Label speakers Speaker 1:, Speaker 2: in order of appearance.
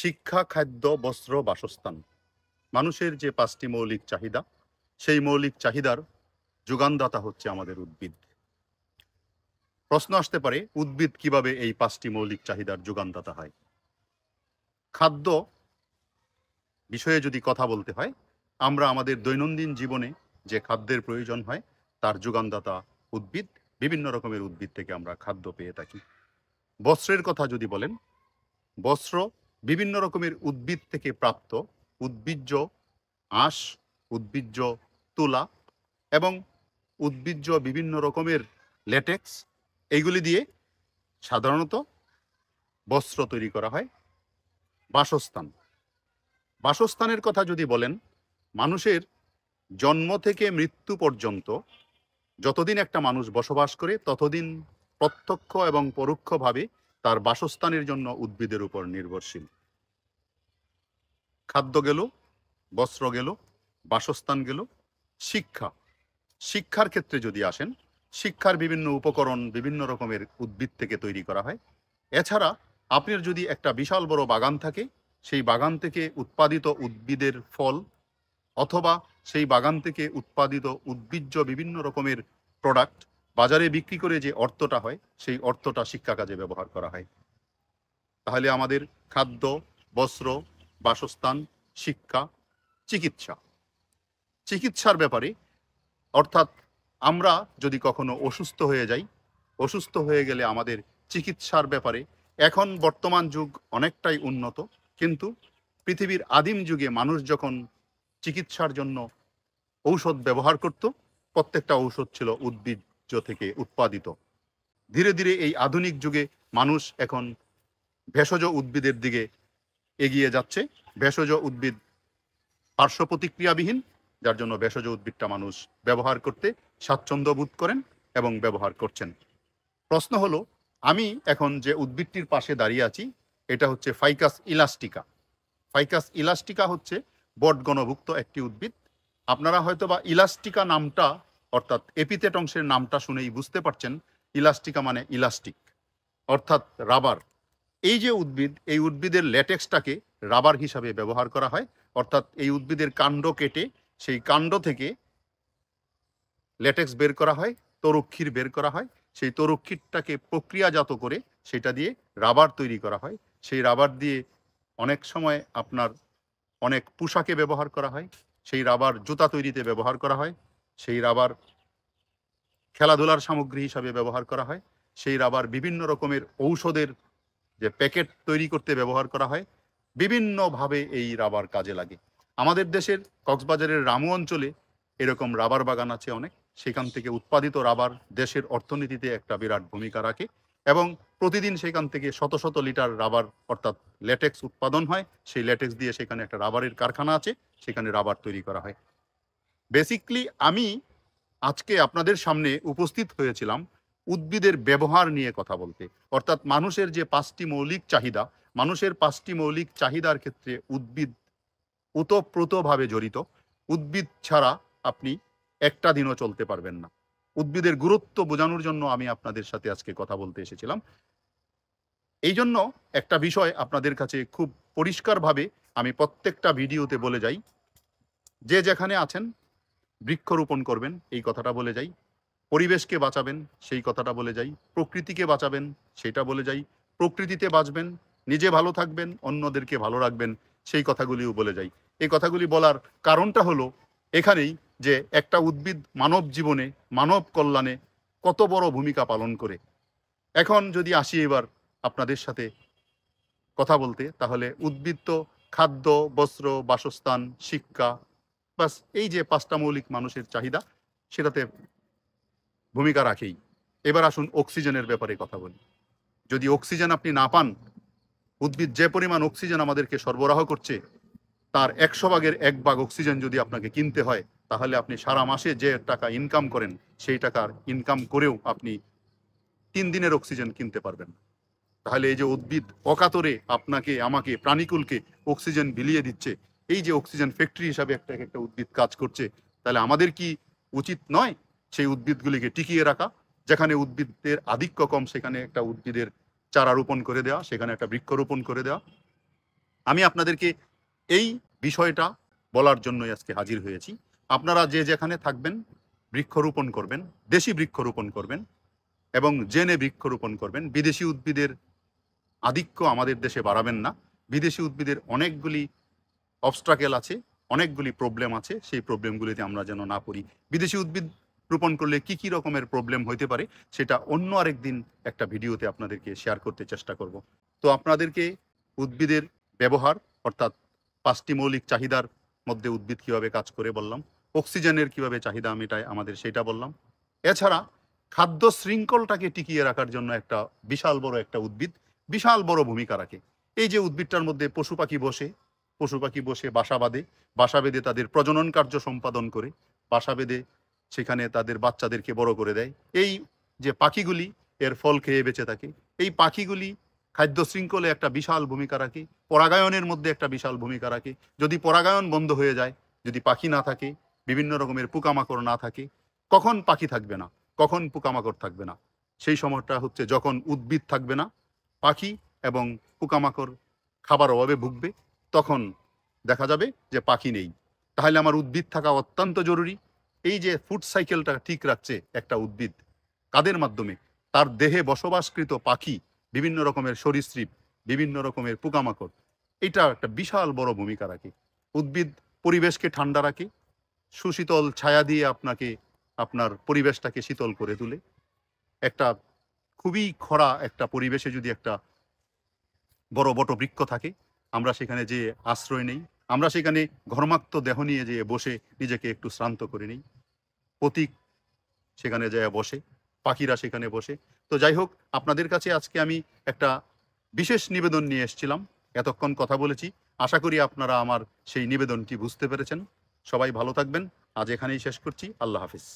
Speaker 1: শিক্ষা খাদ্য বস্ত্র বাসস্থান মানুষের যে পাঁচটি মৌলিক চাহিদা সেই মৌলিক চাহিদার যুগানদাতা হচ্ছে আমাদের উদ্ভিদ প্রশ্ন আসতে পারে উদ্ভিদ কিভাবে এই পাঁচটি মৌলিক চাহিদার যোগানদাতা হয় খাদ্য বিষয়ে যদি কথা বলতে হয় আমরা আমাদের দৈনন্দিন জীবনে যে খাদ্যের প্রয়োজন হয় তার যোগানদাতা উদ্ভিদ বিভিন্ন রকমের উদ্ভিদ থেকে আমরা খাদ্য পেয়ে থাকি বস্ত্রের কথা যদি বলেন বস্ত্র বিভিন্ন রকমের উদ্ভিদ থেকে প্রাপ্ত উদ্ভিজ্জ আঁশ উদ্ভিজ্জ তুলা এবং উদ্ভিজ্জ বিভিন্ন রকমের লেটেক্স এইগুলি দিয়ে সাধারণত বস্ত্র তৈরি করা হয় বাসস্থান বাসস্থানের কথা যদি বলেন মানুষের জন্ম থেকে মৃত্যু পর্যন্ত যতদিন একটা মানুষ বসবাস করে ততদিন প্রত্যক্ষ এবং পরোক্ষভাবে তার বাসস্থানের জন্য উদ্ভিদের উপর নির্ভরশীল খাদ্য গেল বস্ত্র গেল বাসস্থান গেল শিক্ষা শিক্ষার ক্ষেত্রে যদি আসেন শিক্ষার বিভিন্ন উপকরণ বিভিন্ন রকমের উদ্ভিদ থেকে তৈরি করা হয় এছাড়া আপনার যদি একটা বিশাল বড় বাগান থাকে সেই বাগান থেকে উৎপাদিত উদ্ভিদের ফল অথবা সেই বাগান থেকে উৎপাদিত উদ্ভিজ্জ বিভিন্ন রকমের প্রোডাক্ট বাজারে বিক্রি করে যে অর্থটা হয় সেই অর্থটা শিক্ষা কাজে ব্যবহার করা হয় তাহলে আমাদের খাদ্য বস্ত্র বাসস্থান শিক্ষা চিকিৎসা চিকিৎসার ব্যাপারে অর্থাৎ আমরা যদি কখনো অসুস্থ হয়ে যাই অসুস্থ হয়ে গেলে আমাদের চিকিৎসার ব্যাপারে এখন বর্তমান যুগ অনেকটাই উন্নত কিন্তু পৃথিবীর আদিম যুগে মানুষ যখন চিকিৎসার জন্য ঔষধ ব্যবহার করত প্রত্যেকটা ঔষধ ছিল উদ্ভিদ বীর্য থেকে উৎপাদিত ধীরে ধীরে এই আধুনিক যুগে মানুষ এখন ভেষজ উদ্ভিদের দিকে এগিয়ে যাচ্ছে ভেষজ উদ্ভিদ পার্শ্ব প্রতিক্রিয়াবিহীন যার জন্য ভেষজ উদ্ভিদটা মানুষ ব্যবহার করতে স্বাচ্ছন্দ্য বোধ করেন এবং ব্যবহার করছেন প্রশ্ন হলো আমি এখন যে উদ্ভিদটির পাশে দাঁড়িয়ে আছি এটা হচ্ছে ফাইকাস ইলাস্টিকা ফাইকাস ইলাস্টিকা হচ্ছে বট গণভুক্ত একটি উদ্ভিদ আপনারা হয়তো বা ইলাস্টিকা নামটা অর্থাৎ এপিতেট অংশের নামটা শুনেই বুঝতে পারছেন ইলাস্টিকা মানে ইলাস্টিক অর্থাৎ রাবার এই যে উদ্ভিদ এই উদ্ভিদের ল্যাটেক্সটাকে রাবার হিসাবে ব্যবহার করা হয় অর্থাৎ এই উদ্ভিদের কাণ্ড কেটে সেই কাণ্ড থেকে ল্যাটেক্স বের করা হয় তরক্ষীর বের করা হয় সেই তরক্ষীরটাকে প্রক্রিয়াজাত করে সেটা দিয়ে রাবার তৈরি করা হয় সেই রাবার দিয়ে অনেক সময় আপনার অনেক পোশাকে ব্যবহার করা হয় সেই রাবার জুতা তৈরিতে ব্যবহার করা হয় সেই রাবার খেলাধুলার সামগ্রী হিসাবে ব্যবহার করা হয় সেই রাবার বিভিন্ন রকমের ঔষধের যে প্যাকেট তৈরি করতে ব্যবহার করা হয় বিভিন্নভাবে এই রাবার কাজে লাগে আমাদের দেশের কক্সবাজারের রামু অঞ্চলে এরকম রাবার বাগান আছে অনেক সেখান থেকে উৎপাদিত রাবার দেশের অর্থনীতিতে একটা বিরাট ভূমিকা রাখে এবং প্রতিদিন সেখান থেকে শত শত লিটার রাবার অর্থাৎ ল্যাটেক্স উৎপাদন হয় সেই ল্যাটেক্স দিয়ে সেখানে একটা রাবারের কারখানা আছে সেখানে রাবার তৈরি করা হয় বেসিকলি আমি আজকে আপনাদের সামনে উপস্থিত হয়েছিলাম উদ্ভিদের ব্যবহার নিয়ে কথা বলতে অর্থাৎ মানুষের যে পাঁচটি মৌলিক চাহিদা মানুষের পাঁচটি মৌলিক চাহিদার ক্ষেত্রে উদ্ভিদ ওতপ্রোতভাবে জড়িত উদ্ভিদ ছাড়া আপনি একটা দিনও চলতে পারবেন না উদ্ভিদের গুরুত্ব বোঝানোর জন্য আমি আপনাদের সাথে আজকে কথা বলতে এসেছিলাম এই জন্য একটা বিষয় আপনাদের কাছে খুব পরিষ্কারভাবে আমি প্রত্যেকটা ভিডিওতে বলে যাই যে যেখানে আছেন বৃক্ষরোপণ করবেন এই কথাটা বলে যাই পরিবেশকে বাঁচাবেন সেই কথাটা বলে যাই প্রকৃতিকে বাঁচাবেন সেটা বলে যাই প্রকৃতিতে বাঁচবেন নিজে ভালো থাকবেন অন্যদেরকে ভালো রাখবেন সেই কথাগুলিও বলে যাই এই কথাগুলি বলার কারণটা হলো এখানেই যে একটা উদ্ভিদ মানব জীবনে মানব কল্যাণে কত বড় ভূমিকা পালন করে এখন যদি আসি এবার আপনাদের সাথে কথা বলতে তাহলে তো খাদ্য বস্ত্র বাসস্থান শিক্ষা বাস এই যে পাঁচটা মৌলিক মানুষের চাহিদা সেটাতে ভূমিকা রাখেই এবার আসুন অক্সিজেনের ব্যাপারে কথা বলি যদি অক্সিজেন আপনি না পান উদ্ভিদ যে পরিমাণ অক্সিজেন আমাদেরকে সরবরাহ করছে তার একশো ভাগের এক ভাগ অক্সিজেন যদি আপনাকে কিনতে হয় তাহলে আপনি সারা মাসে যে টাকা ইনকাম করেন সেই টাকার ইনকাম করেও আপনি তিন দিনের অক্সিজেন কিনতে পারবেন তাহলে এই যে উদ্ভিদ অকাতরে আপনাকে আমাকে প্রাণীকুলকে অক্সিজেন বিলিয়ে দিচ্ছে এই যে অক্সিজেন ফ্যাক্টরি হিসাবে একটা একটা উদ্ভিদ কাজ করছে তাহলে আমাদের কি উচিত নয় সেই উদ্ভিদগুলিকে টিকিয়ে রাখা যেখানে উদ্ভিদের আধিক্য কম সেখানে একটা উদ্ভিদের চারা রোপণ করে দেওয়া সেখানে একটা বৃক্ষ রোপণ করে দেওয়া আমি আপনাদেরকে এই বিষয়টা বলার জন্যই আজকে হাজির হয়েছি আপনারা যে যেখানে থাকবেন বৃক্ষরোপণ করবেন দেশি বৃক্ষরোপণ করবেন এবং জেনে বৃক্ষরোপণ করবেন বিদেশি উদ্ভিদের আধিক্য আমাদের দেশে বাড়াবেন না বিদেশি উদ্ভিদের অনেকগুলি অবস্ট্রাকেল আছে অনেকগুলি প্রবলেম আছে সেই প্রবলেমগুলিতে আমরা যেন না পড়ি বিদেশি উদ্ভিদ রোপণ করলে কি কি রকমের প্রবলেম হইতে পারে সেটা অন্য আরেক দিন একটা ভিডিওতে আপনাদেরকে শেয়ার করতে চেষ্টা করব তো আপনাদেরকে উদ্ভিদের ব্যবহার অর্থাৎ পাঁচটি মৌলিক চাহিদার মধ্যে উদ্ভিদ কিভাবে কাজ করে বললাম অক্সিজেনের কিভাবে চাহিদা মেটায় আমাদের সেটা বললাম এছাড়া খাদ্য শৃঙ্খলটাকে টিকিয়ে রাখার জন্য একটা বিশাল বড় একটা উদ্ভিদ বিশাল বড় ভূমিকা রাখে এই যে উদ্ভিদটার মধ্যে পশু পাখি বসে পশু পাখি বসে বাসা বাঁধে বাসা বেঁধে তাদের প্রজনন কার্য সম্পাদন করে বাসা বেঁধে সেখানে তাদের বাচ্চাদেরকে বড় করে দেয় এই যে পাখিগুলি এর ফল খেয়ে বেঁচে থাকে এই পাখিগুলি খাদ্য শৃঙ্খলে একটা বিশাল ভূমিকা রাখে পরাগায়নের মধ্যে একটা বিশাল ভূমিকা রাখে যদি পরাগায়ন বন্ধ হয়ে যায় যদি পাখি না থাকে বিভিন্ন রকমের পোকামাকড় না থাকে কখন পাখি থাকবে না কখন পোকামাকড় থাকবে না সেই সময়টা হচ্ছে যখন উদ্ভিদ থাকবে না পাখি এবং পোকামাকড় খাবার অভাবে ভুগবে তখন দেখা যাবে যে পাখি নেই তাহলে আমার উদ্ভিদ থাকা অত্যন্ত জরুরি এই যে ফুড সাইকেলটা ঠিক রাখছে একটা উদ্ভিদ কাদের মাধ্যমে তার দেহে বসবাসকৃত পাখি বিভিন্ন রকমের সরীসৃপ বিভিন্ন রকমের পোকামাকড় এটা একটা বিশাল বড় ভূমিকা রাখে উদ্ভিদ পরিবেশকে ঠান্ডা রাখে সুশীতল ছায়া দিয়ে আপনাকে আপনার পরিবেশটাকে শীতল করে তোলে একটা খুবই খরা একটা পরিবেশে যদি একটা বড় বট বৃক্ষ থাকে আমরা সেখানে যে আশ্রয় নেই আমরা সেখানে ঘর্মাক্ত দেহ নিয়ে যেয়ে বসে নিজেকে একটু শ্রান্ত করে নিই প্রতীক সেখানে যায় বসে পাখিরা সেখানে বসে তো যাই হোক আপনাদের কাছে আজকে আমি একটা বিশেষ নিবেদন নিয়ে এসছিলাম এতক্ষণ কথা বলেছি আশা করি আপনারা আমার সেই নিবেদনটি বুঝতে পেরেছেন সবাই ভালো থাকবেন আজ এখানেই শেষ করছি আল্লাহ হাফিজ